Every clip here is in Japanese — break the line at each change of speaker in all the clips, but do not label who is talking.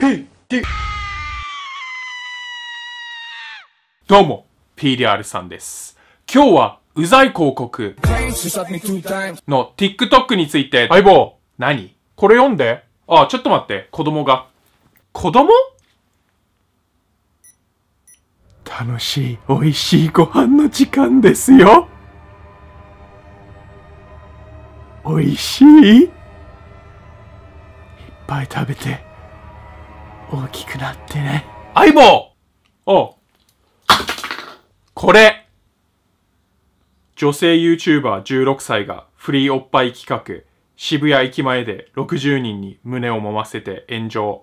PT! どうも、PDR さんです。今日は、うざい広告の TikTok について、相棒、何これ読んで。あ、ちょっと待って、子供が。子供楽しい、美味しいご飯の時間ですよ。美味しいいっぱい食べて。大きくなってね。相棒おこれ女性 YouTuber16 歳がフリーおっぱい企画渋谷駅前で60人に胸を揉ませて炎上。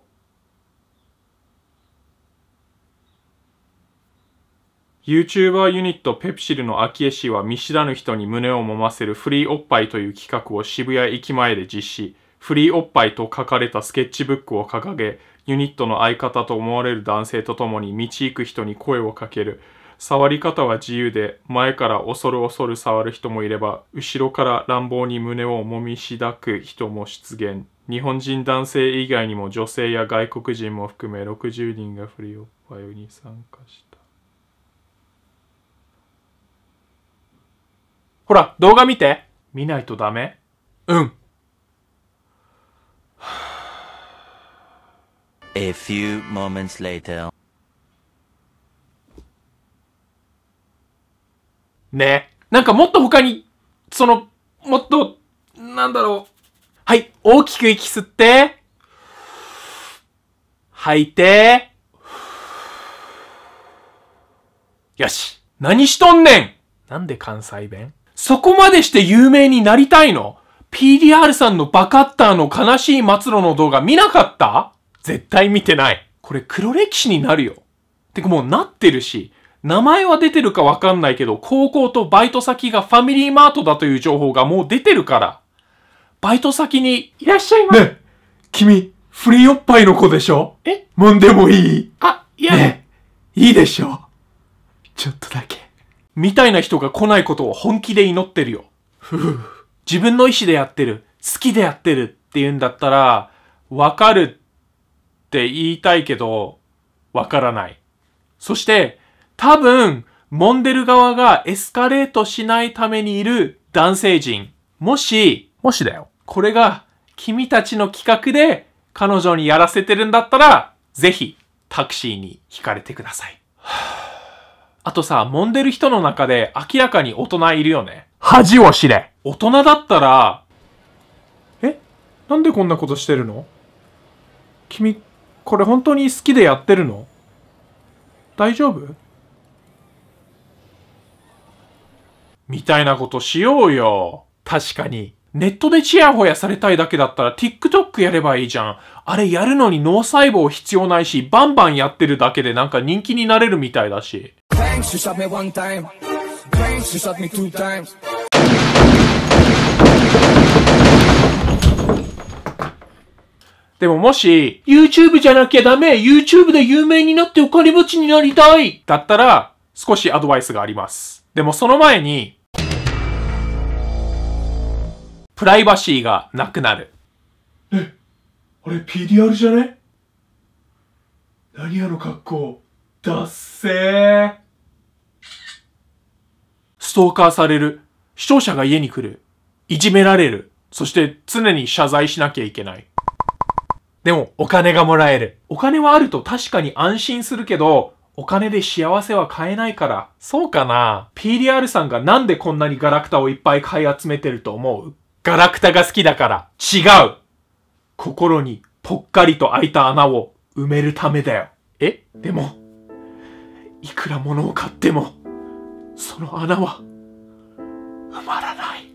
YouTuber ユニットペプシルの昭恵氏は見知らぬ人に胸を揉ませるフリーおっぱいという企画を渋谷駅前で実施。フリーおっぱいと書かれたスケッチブックを掲げ、ユニットの相方と思われる男性と共に道行く人に声をかける。触り方は自由で、前から恐る恐る触る人もいれば、後ろから乱暴に胸を揉みしだく人も出現。日本人男性以外にも女性や外国人も含め60人がフリオッパイに参加した。ほら、動画見て見ないとダメうん。A few moments later. ね。なんかもっと他に、その、もっと、なんだろう。はい、大きく息吸って、吐いて、よし。何しとんねんなんで関西弁そこまでして有名になりたいの ?PDR さんのバカッターの悲しい末路の動画見なかった絶対見てない。これ黒歴史になるよ。てかもうなってるし、名前は出てるかわかんないけど、高校とバイト先がファミリーマートだという情報がもう出てるから。バイト先にいらっしゃいませ。ね君、フリーおっぱいの子でしょえもんでもいいあ、いや。ねいいでしょちょっとだけ。みたいな人が来ないことを本気で祈ってるよ。ふふ。自分の意思でやってる。好きでやってるって言うんだったら、わかるって言いたいけど、わからない。そして、多分、モンでル側がエスカレートしないためにいる男性陣。もし、もしだよ。これが君たちの企画で彼女にやらせてるんだったら、ぜひタクシーに惹かれてください。あとさ、揉んでる人の中で明らかに大人いるよね。恥を知れ。大人だったら、えなんでこんなことしてるの君、これ本当に好きでやってるの大丈夫みたいなことしようよ。確かに。ネットでチヤホヤされたいだけだったら TikTok やればいいじゃん。あれやるのに脳細胞必要ないし、バンバンやってるだけでなんか人気になれるみたいだし。Thanks, でももし、YouTube じゃなきゃダメ !YouTube で有名になってお金持ちになりたいだったら、少しアドバイスがあります。でもその前に、プライバシーがなくなる。え、あれ PDR じゃね何あの格好。だっせー。ストーカーされる。視聴者が家に来る。いじめられる。そして常に謝罪しなきゃいけない。でもお金がもらえる。お金はあると確かに安心するけど、お金で幸せは買えないから。そうかな ?PDR さんがなんでこんなにガラクタをいっぱい買い集めてると思うガラクタが好きだから。違う心にぽっかりと開いた穴を埋めるためだよ。えでも、いくら物を買っても、その穴は、埋まらない。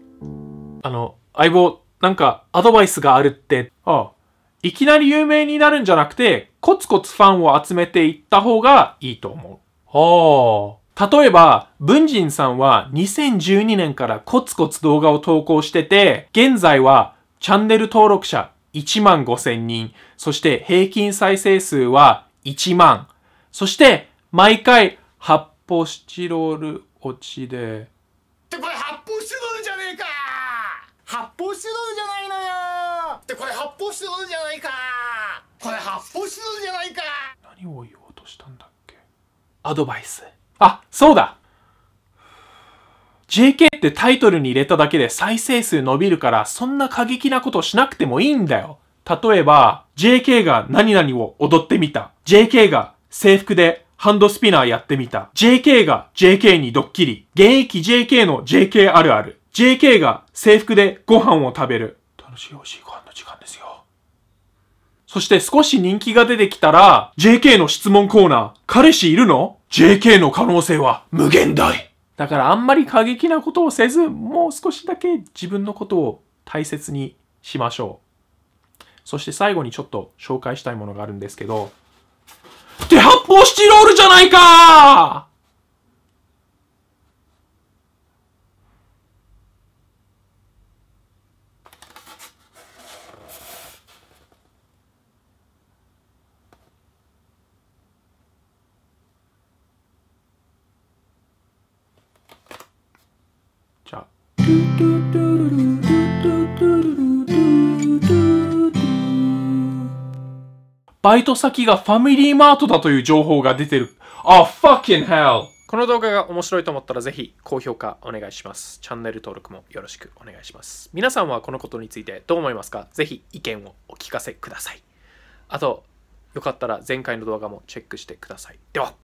あの、相棒、なんかアドバイスがあるって。ああ、いきなり有名になるんじゃなくて、コツコツファンを集めていった方がいいと思う。はあ。例えば、文人さんは2012年からコツコツ動画を投稿してて、現在はチャンネル登録者1万5千人、そして平均再生数は1万、そして毎回発泡スチロール落ちで泡しじゃないかこれ発泡してるじゃないか何を言おうとしたんだっけアドバイスあそうだ JK ってタイトルに入れただけで再生数伸びるからそんな過激なことしなくてもいいんだよ例えば JK が何々を踊ってみた JK が制服でハンドスピナーやってみた。JK が JK にドッキリ。現役 JK の JK あるある。JK が制服でご飯を食べる。楽しい美味しいご飯の時間ですよ。そして少し人気が出てきたら、JK の質問コーナー、彼氏いるの ?JK の可能性は無限大。だからあんまり過激なことをせず、もう少しだけ自分のことを大切にしましょう。そして最後にちょっと紹介したいものがあるんですけど、って発泡スチロールじゃないかバイト先がファミリーマートだという情報が出てる。あ、oh, fucking hell! この動画が面白いと思ったらぜひ高評価お願いします。チャンネル登録もよろしくお願いします。皆さんはこのことについてどう思いますかぜひ意見をお聞かせください。あと、よかったら前回の動画もチェックしてください。では。